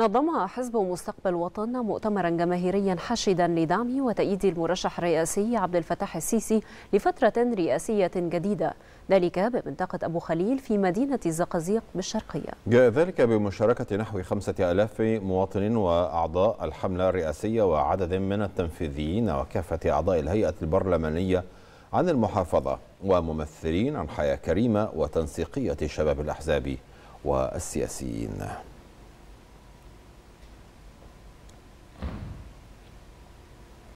نظم حزب مستقبل وطن مؤتمرا جماهيريا حاشدا لدعم وتأييد المرشح الرئاسي عبد الفتاح السيسي لفترة رئاسية جديدة ذلك بمنطقة أبو خليل في مدينة الزقازيق بالشرقية جاء ذلك بمشاركة نحو خمسة ألاف مواطن وأعضاء الحملة الرئاسية وعدد من التنفيذيين وكافة أعضاء الهيئة البرلمانية عن المحافظة وممثلين عن حياة كريمة وتنسيقية شباب الأحزاب والسياسيين